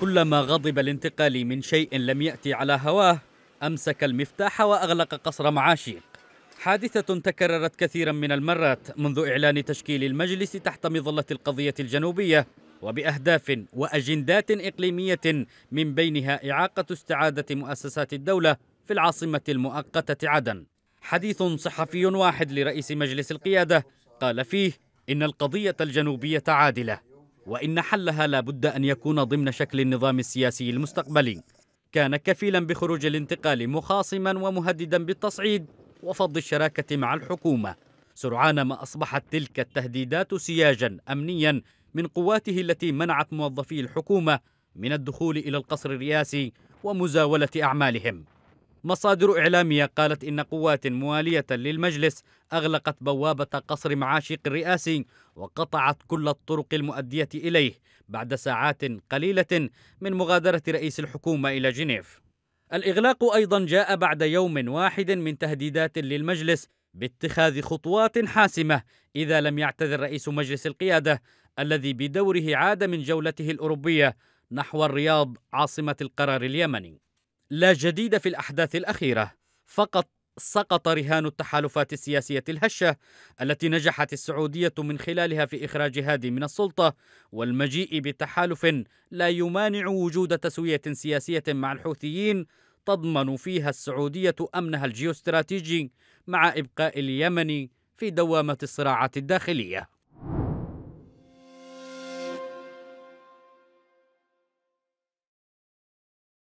كلما غضب الانتقال من شيء لم يأتي على هواه أمسك المفتاح وأغلق قصر معاشيق حادثة تكررت كثيرا من المرات منذ إعلان تشكيل المجلس تحت مظلة القضية الجنوبية وبأهداف وأجندات إقليمية من بينها إعاقة استعادة مؤسسات الدولة في العاصمة المؤقتة عدن حديث صحفي واحد لرئيس مجلس القيادة قال فيه إن القضية الجنوبية عادلة وإن حلها لابد أن يكون ضمن شكل النظام السياسي المستقبلي كان كفيلا بخروج الانتقال مخاصما ومهددا بالتصعيد وفض الشراكة مع الحكومة سرعان ما أصبحت تلك التهديدات سياجا أمنيا من قواته التي منعت موظفي الحكومة من الدخول إلى القصر الرئاسي ومزاولة أعمالهم مصادر إعلامية قالت إن قوات موالية للمجلس أغلقت بوابة قصر معاشق الرئاسي وقطعت كل الطرق المؤدية إليه بعد ساعات قليلة من مغادرة رئيس الحكومة إلى جنيف الإغلاق أيضا جاء بعد يوم واحد من تهديدات للمجلس باتخاذ خطوات حاسمة إذا لم يعتذر رئيس مجلس القيادة الذي بدوره عاد من جولته الأوروبية نحو الرياض عاصمة القرار اليمني لا جديد في الأحداث الأخيرة فقط سقط رهان التحالفات السياسية الهشة التي نجحت السعودية من خلالها في إخراج هادي من السلطة والمجيء بتحالف لا يمانع وجود تسوية سياسية مع الحوثيين تضمن فيها السعودية أمنها الجيوستراتيجي مع إبقاء اليمن في دوامة الصراعات الداخلية